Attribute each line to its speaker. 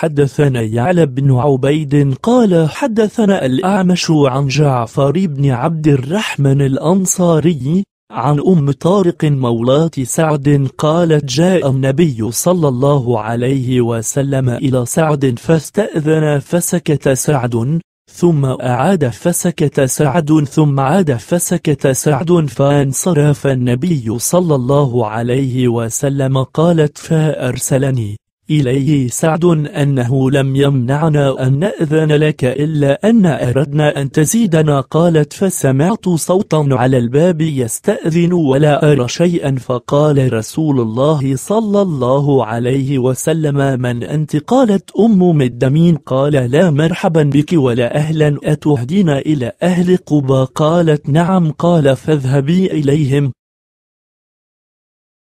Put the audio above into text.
Speaker 1: حدثنا يعلى بن عبيد قال حدثنا الأعمش عن جعفر بن عبد الرحمن الأنصاري عن أم طارق مولاة سعد قالت جاء النبي صلى الله عليه وسلم إلى سعد فاستأذن فسكت سعد ثم أعاد فسكت سعد ثم عاد فسكت سعد فانصرف النبي صلى الله عليه وسلم قالت فأرسلني إليه سعد أنه لم يمنعنا أن نأذن لك إلا أن أردنا أن تزيدنا قالت فسمعت صوتا على الباب يستأذن ولا أرى شيئا فقال رسول الله صلى الله عليه وسلم من أنت قالت أم مدمين قال لا مرحبا بك ولا أهلا أتهدين إلى أهل قبا قالت نعم قال فاذهبي إليهم